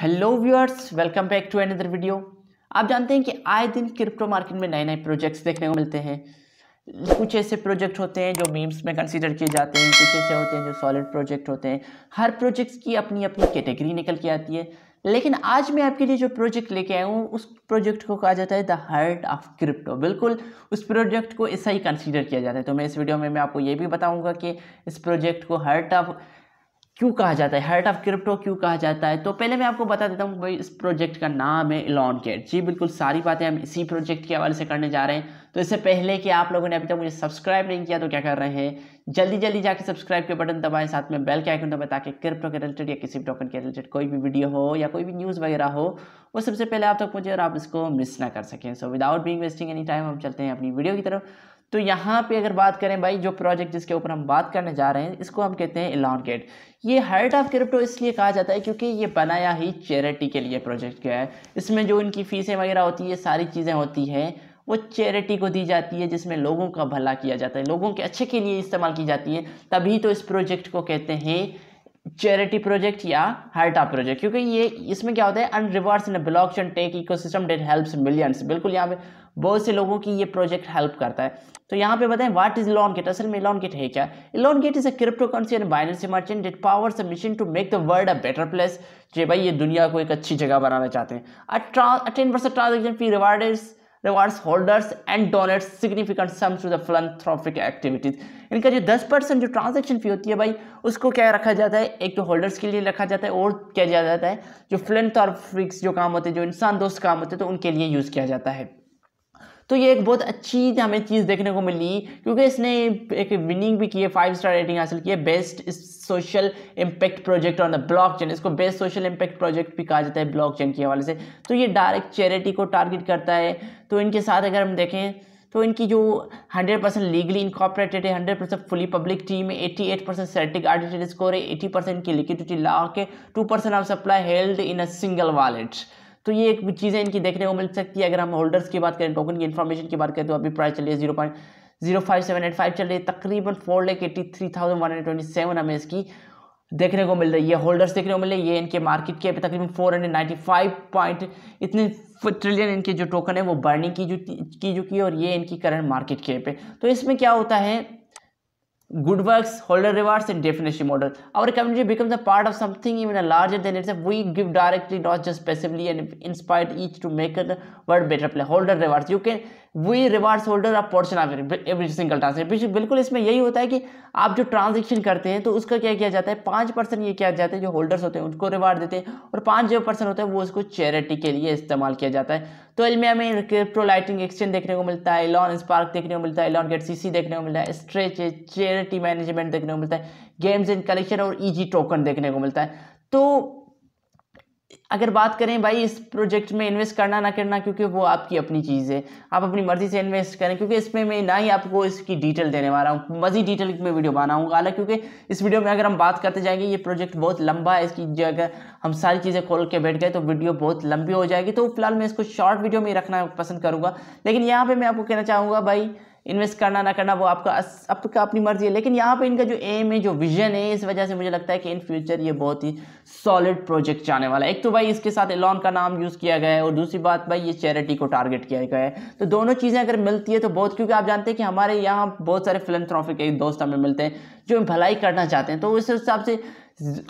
Hello viewers welcome back to another video आप जानते हैं कि आए दिन क्रिप्टो मार्केट में नए नए प्रोजेक्ट्स देखने को मिलते हैं कुछ ऐसे प्रोजेक्ट होते हैं जो मीम्स में कंसीडर किए जाते हैं कुछ ऐसे होते हैं जो सॉलिड प्रोजेक्ट होते हैं हर प्रोजेक्ट्स की अपनी अपनी कैटेगरी निकल के आती है लेकिन आज मैं आपके लिए जो प्रोजेक्ट लेके आया हूँ उस प्रोजेक्ट को कहा जाता है द हार्ट ऑफ क्रिप्टो बिल्कुल उस प्रोजेक्ट को ऐसा ही कंसीडर किया जाता है तो मैं इस वीडियो में मैं आपको ये भी बताऊँगा कि इस प्रोजेक्ट को हार्ट ऑफ क्यों कहा जाता है हर्ट ऑफ क्रिप्टो क्यों कहा जाता है तो पहले मैं आपको बता देता हूँ भाई इस प्रोजेक्ट का नाम है इलॉन गेट जी बिल्कुल सारी बातें हम इसी प्रोजेक्ट के हवाले से करने जा रहे हैं तो इससे पहले कि आप लोगों ने अभी तक मुझे सब्सक्राइब नहीं किया तो क्या कर रहे हैं जल्दी जल्दी जाकर सब्सक्राइब के बटन दबाएं साथ में बेल के आइकन दबाएं ताकि क्रिप्टो के रिलेटेड या किसी भी टोकन के रिलेटेड कोई भी वीडियो हो या कोई भी न्यूज़ वगैरह हो वो सबसे पहले आप तक पहुँचे और आप इसको मिस ना कर सकें so without being wasting any time हम चलते हैं अपनी वीडियो की तरफ तो यहाँ पे अगर बात करें भाई जो प्रोजेक्ट जिसके ऊपर हम बात करने जा रहे हैं इसको हम कहते हैं इलॉन्गेट ये हर्ट ऑफ क्रिप्टो इसलिए कहा जाता है क्योंकि ये बनाया ही चैरिटी के लिए प्रोजेक्ट गया है इसमें जो इनकी फीसें वगैरह होती है सारी चीज़ें होती हैं वो चैरिटी को दी जाती है जिसमें लोगों का भला किया जाता है लोगों के अच्छे के लिए इस्तेमाल की जाती है तभी तो इस प्रोजेक्ट को कहते हैं चैरिटी प्रोजेक्ट या हार्टा प्रोजेक्ट क्योंकि ये इसमें क्या होता है earn rewards in blockchain tech ecosystem that help millions बिल्कुल यहाँ पे बहुत से लोगों की ये प्रोजेक्ट हेल्प करता है तो यहाँ पे बताएं व्हाट इज लॉन गेट असल में लॉन गेट है क्या Lawn Gate is a cryptocurrency and Binance merchant that powers a mission to make the world a better place जो भाई ये दुनिया को एक अच्छी जगह बनाना चाहते हैं ten percent transaction fee reward rewards holders and donate significant sums to the philanthropic activities इनका जो दस परसेंट जो ट्रांजेक्शन फी होती है भाई उसको क्या रखा जाता है एक तो होल्डर्स के लिए रखा जाता है और क्या किया जाता है जो फिलंथ्रॉफिक्स जो काम होते हैं जो इंसान दोस्त काम होते हैं तो उनके लिए यूज़ किया जाता है तो ये एक बहुत अच्छी हमें चीज़ देखने को मिली क्योंकि इसने एक विनिंग भी की है फाइव स्टार रेटिंग हासिल की है best social impact project on the blockchain इसको बेस्ट सोशल इम्पैक्ट प्रोजेक्ट भी कहा जाता है ब्लॉक चेन के हवाले से तो ये डायरेक्ट चैरिटी को टारगेट करता है तो इनके साथ अगर हम देखें तो इनकी जो 100 परसेंट लीगली इनकॉपरेटेड है 100 परसेंट फुली पब्लिक टीम है 88 परसेंट सेटिक आर्टिटेड स्कोर है 80 परसेंट की लिक्विडिटी लॉक है 2 percent of supply held in a single wallet तो ये एक चीज़ें इनकी देखने को मिल सकती है अगर हम होल्डर्स की बात करें टोकन की इन्फॉर्मेशन की बात करें तो अभी प्राइस चलिए zero point zero five seven eight five चल रही है तकरीबन four lakh eighty three thousand one hundred twenty seven हमें इसकी देखने को मिल रही है होल्डर्स देखने को मिल रही है ये इनके मार्केट के तकरीबन four hundred ninety five point इतने ट्रिलियन इनके जो टोकन है वो बर्निंग की जो की चुकी है और ये इनकी करंट मार्केट के पे तो इसमें क्या होता है good works, holder rewards, and definition model. Our community becomes a part of something even larger than itself. We give directly, not just passively, and inspire each to make the world better place. Holder rewards. You can we rewards holder a portion of every single transaction बिल्कुल इसमें यही होता है कि आप जो transaction करते हैं तो उसका क्या किया जाता है पाँच परसेंट ये किया जाता है जो होल्डर्स होते हैं उनको रिवार्ड देते हैं और पाँच जो परसेंट होता है वो उसको चैरिटी के लिए इस्तेमाल किया जाता है तो इनमें हमें क्रिप्टो लाइटिंग एक्सचेंज देखने को मिलता है एलॉन स्पार्क देखने को मिलता है एलॉन गेट सी देखने को मिलता है स्ट्रेच चैरिटी मैनेजमेंट देखने को मिलता है गेम्स एंड कलेक्शन और ई e टोकन देखने को मिलता है तो अगर बात करें भाई इस प्रोजेक्ट में इन्वेस्ट करना ना करना क्योंकि वो आपकी अपनी चीज़ है आप अपनी मर्ज़ी से इन्वेस्ट करें क्योंकि इसमें मैं ना ही आपको इसकी डिटेल देने वाला हूँ मज़ी डिटेल में वीडियो बनाऊँगा हालांकि क्योंकि इस वीडियो में अगर हम बात करते जाएंगे ये प्रोजेक्ट बहुत लंबा है इसकी जगह हम सारी चीज़ें खोल के बैठ गए तो वीडियो बहुत लंबी हो जाएगी तो फिलहाल मैं इसको शॉर्ट वीडियो में रखना पसंद करूँगा लेकिन यहाँ पर मैं आपको कहना चाहूँगा भाई इन्वेस्ट करना ना करना वो आपका आपका तो अपनी मर्जी है लेकिन यहाँ पे इनका जो एम है जो विजन है इस वजह से मुझे लगता है कि इन फ्यूचर ये बहुत ही सॉलिड प्रोजेक्ट जाने वाला है एक तो भाई इसके साथ एलॉन का नाम यूज़ किया गया है और दूसरी बात भाई ये चैरिटी को टारगेट किया गया है तो दोनों चीज़ें अगर मिलती है तो बहुत क्योंकि आप जानते हैं कि हमारे यहाँ बहुत सारे फिल्म दोस्त हमें मिलते हैं जो भलाई करना चाहते हैं तो उस हिसाब से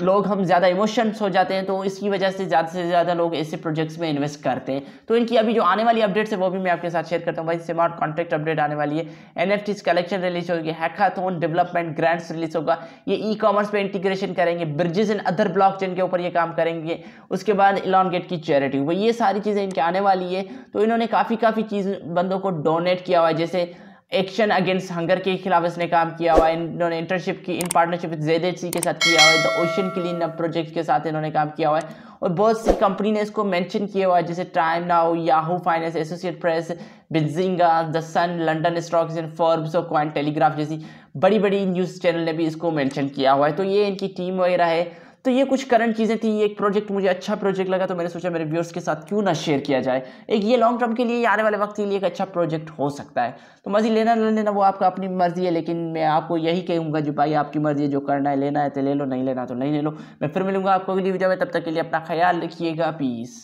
लोग हम ज़्यादा इमोशंस हो जाते हैं तो इसकी वजह से ज़्यादा से ज़्यादा लोग ऐसे प्रोजेक्ट्स में इन्वेस्ट करते हैं तो इनकी अभी जो आने वाली अपडेट्स है वो भी मैं आपके साथ शेयर करता हूँ भाई स्मार्ट कॉन्ट्रैक्ट अपडेट आने वाली है N F Ts collection release होगी हैकाथोन डेवलपमेंट ग्रांट्स रिलीज होगा ये ई कॉमर्स पर इंटीग्रेशन करेंगे ब्रिजेज इन अदर ब्लॉक के ऊपर ये काम करेंगे उसके बाद इलॉन गेट की चैरिटी वो ये सारी चीज़ें इनकी आने वाली है तो इन्होंने काफ़ी काफ़ी चीज़ बंदों को डोनेट किया हुआ है जैसे एक्शन अगेंस्ट हंगर के खिलाफ इसने काम किया हुआ इन्होंने इंटर्नशिप की इन पार्टनरशिप जेड के साथ किया हुआ है the ocean clean up project के साथ इन्होंने काम किया हुआ है और बहुत सी कंपनी ने इसको मेंशन किया हुआ है जैसे Times Now Yahoo Finance associate press Benzinga the Sun London stocks and Forbes और क्वाइन टेलीग्राफ जैसी बड़ी बड़ी न्यूज़ चैनल ने भी इसको मैंशन किया हुआ है तो ये इनकी टीम वगैरह है तो ये कुछ करंट चीज़ें थी ये एक प्रोजेक्ट मुझे अच्छा प्रोजेक्ट लगा तो मैंने सोचा मेरे व्यूअर्स के साथ क्यों ना शेयर किया जाए एक ये लॉन्ग टर्म के लिए आने वाले वक्त के लिए एक अच्छा प्रोजेक्ट हो सकता है तो मर्जी लेना ना लेना वो आपका अपनी मर्जी है लेकिन मैं आपको यही कहूँगा जो भाई आपकी मर्जी है जो करना है लेना है तो ले लो नहीं लेना तो नहीं ले लो मैं फिर मिलूँगा आपको अगली वीडियो में तब तक के लिए अपना ख्याल रखिएगा पीस